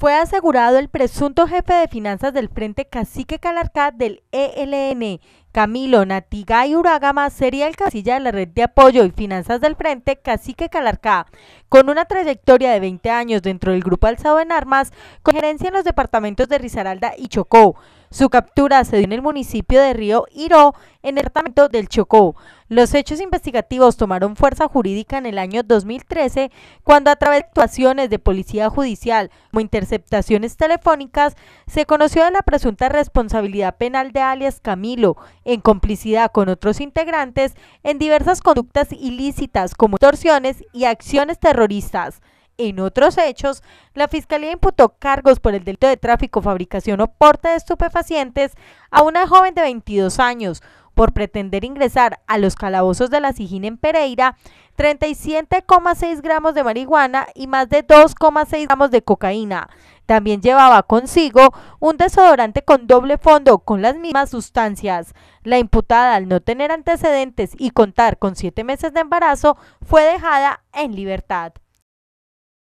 fue asegurado el presunto jefe de finanzas del Frente Cacique Calarcá del ELN, Camilo Natigay Uragama sería el casilla de la red de apoyo y finanzas del Frente Cacique Calarcá, con una trayectoria de 20 años dentro del grupo alzado en armas, con gerencia en los departamentos de Risaralda y Chocó. Su captura se dio en el municipio de Río Iro, en el departamento del Chocó. Los hechos investigativos tomaron fuerza jurídica en el año 2013, cuando a través de actuaciones de policía judicial, o interceptaciones telefónicas, se conoció de la presunta responsabilidad penal de alias Camilo, en complicidad con otros integrantes, en diversas conductas ilícitas como extorsiones y acciones terroristas. En otros hechos, la Fiscalía imputó cargos por el delito de tráfico, fabricación o porte de estupefacientes a una joven de 22 años, por pretender ingresar a los calabozos de la Sijín en Pereira, 37,6 gramos de marihuana y más de 2,6 gramos de cocaína. También llevaba consigo un desodorante con doble fondo con las mismas sustancias. La imputada, al no tener antecedentes y contar con siete meses de embarazo, fue dejada en libertad.